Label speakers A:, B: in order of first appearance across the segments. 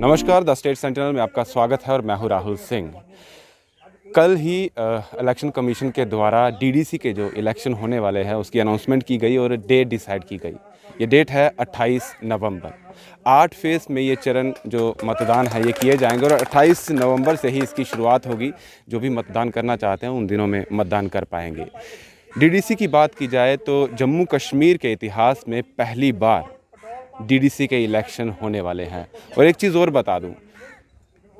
A: नमस्कार the state sentinel में आपका स्वागत है और मैं हूँ राहुल सिंह कल ही इलेक्शन कमीशन के द्वारा डीडीसी के जो इलेक्शन होने वाले हैं उसकी अनाउंसमेंट की गई और डेट डिसाइड की गई ये डेट है 28 नवंबर आठ फेस में ये चरण जो मतदान है ये किए जाएंगे और 28 नवंबर से ही इसकी शुरुआत होगी जो भी मतदान करना चाहते हैं उन दिनों में मतदान कर पाएंगे डीडीसी की बात की जाए तो जम्मू कश्मीर के इतिहास में पहली बार डीडीसी के इलेक्शन होने वाले हैं और एक चीज़ और बता दूं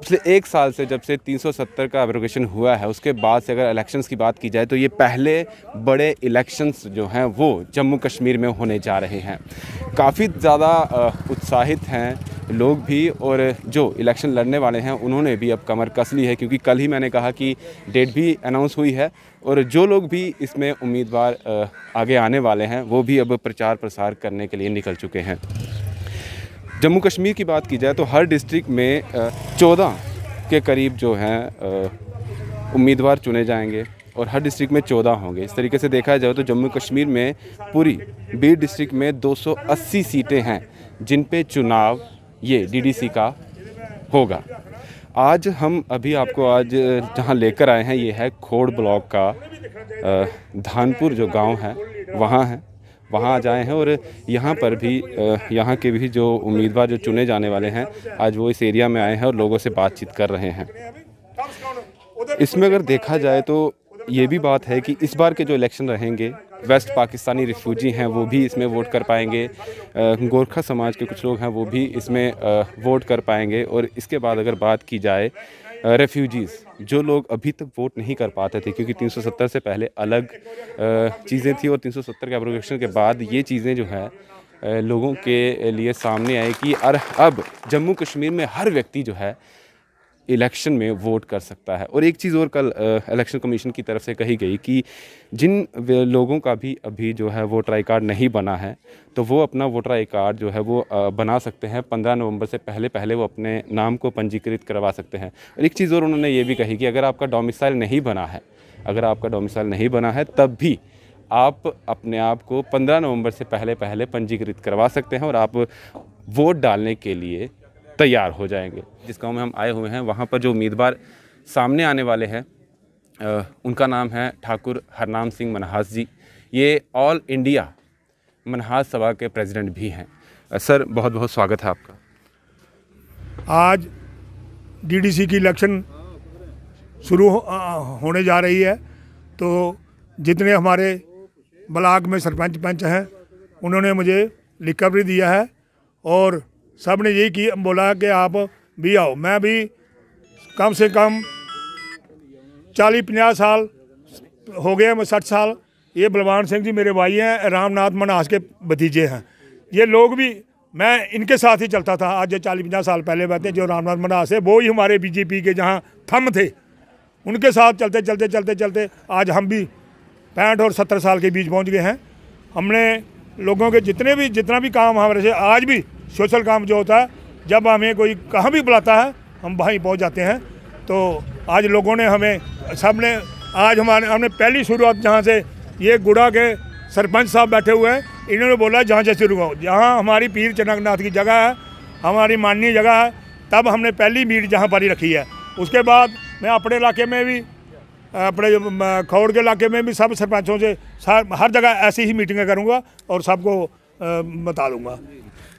A: पिछले एक साल से जब से 370 का एब्रोगेशन हुआ है उसके बाद से अगर इलेक्शंस की बात की जाए तो ये पहले बड़े इलेक्शंस जो हैं वो जम्मू कश्मीर में होने जा रहे हैं काफ़ी ज़्यादा उत्साहित हैं लोग भी और जो इलेक्शन लड़ने वाले हैं उन्होंने भी अब कमर कस ली है क्योंकि कल ही मैंने कहा कि डेट भी अनाउंस हुई है और जो लोग भी इसमें उम्मीदवार आगे आने वाले हैं वो भी अब प्रचार प्रसार करने के लिए निकल चुके हैं जम्मू कश्मीर की बात की जाए तो हर डिस्ट्रिक्ट में चौदह के करीब जो हैं उम्मीदवार चुने जाएंगे और हर डिस्ट्रिक्ट में चौदह होंगे इस तरीके से देखा जाए तो जम्मू कश्मीर में पूरी बी डिस्ट्रिक्ट में 280 सीटें हैं जिन पे चुनाव ये डीडीसी का होगा आज हम अभी आपको आज जहाँ लेकर आए हैं ये है खोड़ ब्लॉक का धानपुर जो गांव है वहाँ है वहाँ आज आए हैं और यहाँ पर भी यहाँ के भी जो उम्मीदवार जो चुने जाने वाले हैं आज वो इस एरिया में आए हैं और लोगों से बातचीत कर रहे हैं इसमें अगर देखा जाए तो ये भी बात है कि इस बार के जो इलेक्शन रहेंगे वेस्ट पाकिस्तानी रिफ्यूजी हैं वो भी इसमें वोट कर पाएंगे गोरखा समाज के कुछ लोग हैं वो भी इसमें वोट कर पाएंगे और इसके बाद अगर बात की जाए रेफ्यूजीज़ जो लोग अभी तक वोट नहीं कर पाते थे क्योंकि 370 से पहले अलग चीज़ें थी और 370 के एब्रोगेशन के बाद ये चीज़ें जो है लोगों के लिए सामने आई कि अब जम्मू कश्मीर में हर व्यक्ति जो है इलेक्शन में वोट कर सकता है और एक चीज़ और कल इलेक्शन कमीशन की तरफ से कही गई कि जिन लोगों का भी अभी जो है वोटर आई कार्ड नहीं बना है तो वो अपना वोटर आई कार्ड जो है वो बना सकते हैं पंद्रह नवंबर से पहले पहले वो अपने नाम को पंजीकृत करवा सकते हैं और एक चीज़ और उन्होंने ये भी कही कि अगर आपका डोमिसाइल नहीं बना है अगर आपका डोमिसाइल नहीं बना है तब भी आप अपने आप को पंद्रह नवंबर से पहले पहले पंजीकृत करवा सकते हैं और आप वोट डालने के लिए तैयार हो जाएंगे जिस गाँव में हम आए हुए हैं वहाँ पर जो उम्मीदवार सामने आने वाले हैं उनका नाम है ठाकुर हरनाम सिंह मनहास जी ये ऑल इंडिया मनहास सभा के प्रेसिडेंट भी हैं सर बहुत बहुत स्वागत है आपका आज
B: डीडीसी की इलेक्शन शुरू हो, होने जा रही है तो जितने हमारे ब्लाक में सरपंच पंच हैं उन्होंने मुझे लिखा दिया है और सब ने यही की बोला कि आप भी आओ मैं भी कम से कम चालीस पचास साल हो गए सठ साल ये बलवान सिंह जी मेरे भाई हैं रामनाथ मनास के भतीजे हैं ये लोग भी मैं इनके साथ ही चलता था आज जो चालीस पचास साल पहले बैठे जो रामनाथ मनास है वो ही हमारे बीजेपी के जहाँ थम थे उनके साथ चलते चलते चलते चलते आज हम भी पैंठ और सत्तर साल के बीच पहुँच गए हैं हमने लोगों के जितने भी जितना भी काम हमारे से आज भी सोशल काम जो होता है जब हमें कोई कहाँ भी बुलाता है हम वहीं पहुँच जाते हैं तो आज लोगों ने हमें सब ने आज हमारे हमने पहली शुरुआत जहाँ से ये गुड़ा के सरपंच साहब बैठे हुए हैं इन्होंने बोला जहाँ से शुरू हो जहाँ हमारी पीर चनकनाथ की जगह है हमारी माननीय जगह है तब हमने पहली मीट जहाँ पर ही रखी है उसके बाद मैं अपने इलाके में भी अपने खौड़ के इलाके में भी सब सरपंचों से हर जगह ऐसी ही मीटिंगें करूँगा और सबको बता दूँगा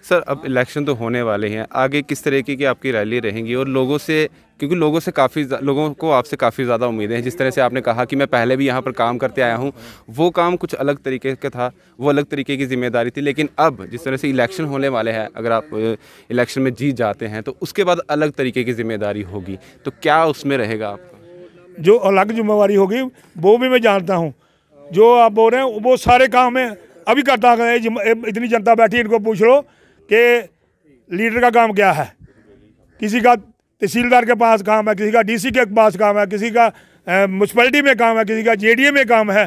A: सर अब इलेक्शन तो होने वाले हैं आगे किस तरीके की आपकी रैली रहेंगी और लोगों से क्योंकि लोगों से काफ़ी लोगों को आपसे काफ़ी ज़्यादा उम्मीदें हैं जिस तरह से आपने कहा कि मैं पहले भी यहाँ पर काम करते आया हूँ वो काम कुछ अलग तरीके का था वो अलग तरीके की जिम्मेदारी थी लेकिन अब जिस तरह से इलेक्शन होने वाले हैं अगर आप इलेक्शन में जीत जाते हैं तो उसके बाद अलग तरीके की जिम्मेदारी होगी तो क्या उसमें रहेगा आपका
B: जो अलग जिम्मेवारी होगी वो भी मैं जानता हूँ जो आप बोल रहे हैं वो सारे काम है अभी करता है इतनी जनता बैठी इनको पूछ लो कि लीडर का काम क्या है किसी का तहसीलदार के पास काम है किसी का डीसी के पास काम है किसी का म्यूनसिपलिटी में काम है किसी का जेडीए में काम है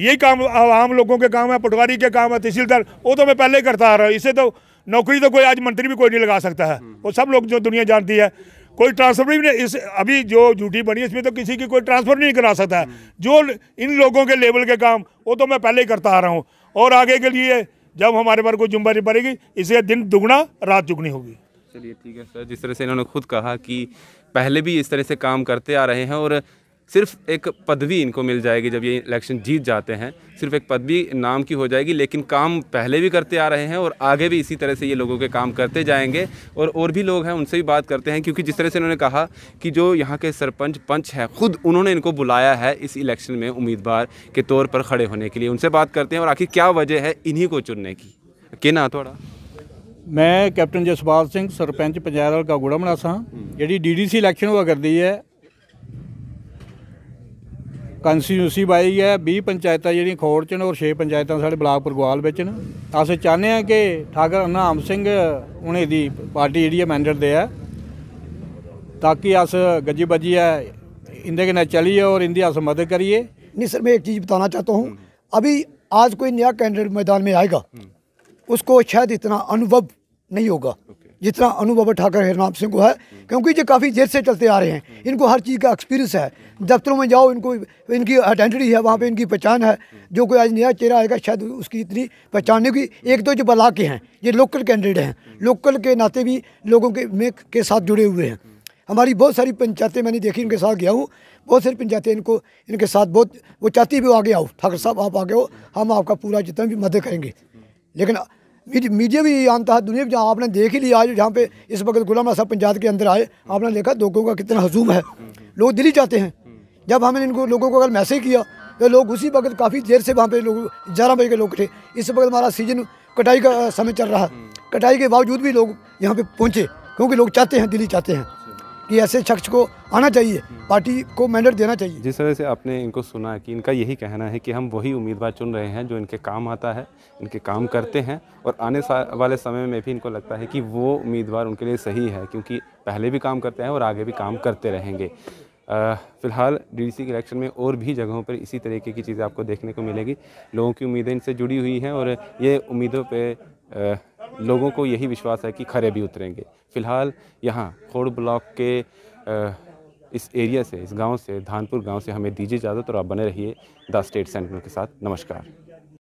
B: यही काम आम लोगों के काम है पटवारी के काम है तहसीलदार वो तो मैं पहले ही करता आ रहा हूँ इसे तो नौकरी तो कोई आज मंत्री भी कोई नहीं लगा सकता है हम्म। वो सब लोग जो दुनिया जानती है कोई ट्रांसफर भी नहीं इस अभी जो ड्यूटी बनी है इसमें तो किसी की कोई ट्रांसफर नहीं करा सकता है हम्म। जो इन लोगों के लेवल के काम वो तो मैं पहले ही करता आ रहा हूँ और आगे के लिए जब हमारे पर कोई जिम्मेदारी पड़ेगी इसे दिन दुगना रात दुगनी होगी
A: चलिए ठीक है सर जिस तरह से इन्होंने खुद कहा कि पहले भी इस तरह से काम करते आ रहे हैं और सिर्फ एक पदवी इनको मिल जाएगी जब ये इलेक्शन जीत जाते हैं सिर्फ एक पदवी नाम की हो जाएगी लेकिन काम पहले भी करते आ रहे हैं और आगे भी इसी तरह से ये लोगों के काम करते जाएंगे और और भी लोग हैं उनसे भी बात करते हैं क्योंकि जिस तरह से इन्होंने कहा कि जो यहाँ के सरपंच पंच हैं खुद उन्होंने इनको बुलाया है इस इलेक्शन में उम्मीदवार के तौर पर खड़े होने के लिए उनसे बात करते हैं और आखिर क्या वजह है इन्हीं को चुनने की के ना थोड़ा
B: मैं कैप्टन जसपाल सिंह सरपंच ਸਿੰਘ का गुड़ा Manasa G D D C election हुआ करती है ਕੰਸਟੀਚੂਸੀ ਬਾਈ ਹੈ 20 ਪੰਚਾਇਤਾਂ ਜਿਹੜੀਆਂ ਖੋੜ ਚ ਨੇ ਔਰ 6 ਪੰਚਾਇਤਾਂ ਸਾਡੇ ਬਲਾਕ ਪਰਗਵਾਲ ਵਿੱਚ ਨੇ ਅਸੀਂ ਚਾਹੁੰਦੇ ਆ ਕਿ ਠਾਕਰ ਨਾਮ ਸਿੰਘ ਉਹਨੇ ਦੀ ਪਾਰਟੀ ਜਿਹੜੀ ਹੈ ਮੈਂਡੇਟ ਦੇ ਆ ਤਾਂ ਕਿ ਅਸ ਗੱਜੀ ਬੱਜੀ ਹੈ ਇੰਦੇ के ना ਔਰ ਇੰਦੀ इंदी ਮਦਦ ਕਰੀਏ
C: ਨਹੀਂ ਸਰ ਮੈਂ ਇੱਕ ਚੀਜ਼ चीज़ बताना चाहता ਅਭੀ अभी ਕੋਈ ਨਿਆ ਕੈਂਡੀਡੇਟ ਮੈਦਾਨ मैदान ਆਏਗਾ आएगा उसको शायद इतना ਅਨੁਭਵ ਨਹੀਂ ਹੋਗਾ जितना अनुभव ठाकर हरनाम सिंह को है क्योंकि ये काफ़ी देर से चलते आ रहे हैं इनको हर चीज़ का एक्सपीरियंस है दफ्तरों में जाओ इनको इनकी आइडेंटिटी है वहाँ पे इनकी पहचान है जो कोई आज नया चेहरा आएगा शायद उसकी इतनी पहचान नहीं होगी एक तो जो बला के हैं ये लोकल कैंडिडेट हैं लोकल के नाते भी लोगों के में के साथ जुड़े हुए हैं हमारी बहुत सारी पंचायतें मैंने देखी इनके साथ गया हूँ बहुत सारी पंचायतें इनको इनके साथ बहुत वो चाहती भी आगे आओ ठाकर साहब आप आगे हो हम आपका पूरा जितना भी मदद करेंगे लेकिन मीडिया भी जानता है दुनिया भी जहाँ आपने देख ही लिया आज जहाँ पे इस वक्त गुलाम साहब पंचायत के अंदर आए आपने देखा लोगों का कितना हजूम है लोग दिल्ली जाते हैं जब हमने इनको लोगों को अगर मैसेज किया तो लोग उसी वक्त काफ़ी देर से वहाँ पे लोग ग्यारह बजे के लोग थे इस वक्त हमारा सीजन कटाई का समय चल रहा है कटाई के बावजूद भी लोग यहाँ पे पहुँचे क्योंकि लोग चाहते हैं दिल्ली चाहते हैं कि ऐसे शख्स को आना चाहिए हम्म। पार्टी को मैंडेट देना चाहिए
A: जिस तरह से आपने इनको सुना है कि इनका यही कहना है कि हम वही उम्मीदवार चुन रहे हैं जो इनके काम आता है इनके काम करते हैं और आने वाले समय में भी इनको लगता है कि वो उम्मीदवार उनके लिए सही है क्योंकि पहले भी काम करते हैं और आगे भी काम करते रहेंगे फ़िलहाल डीडीसी के इलेक्शन में और भी जगहों पर इसी तरीके की चीज़ें आपको देखने को मिलेगी लोगों की उम्मीदें इनसे जुड़ी हुई हैं और ये उम्मीदों पर लोगों को यही विश्वास है कि खरे भी उतरेंगे फ़िलहाल यहाँ खोड़ ब्लॉक के इस एरिया से इस गांव से धानपुर गांव से हमें दीजिए इजाज़त और आप बने रहिए द स्टेट सेंटर के साथ नमस्कार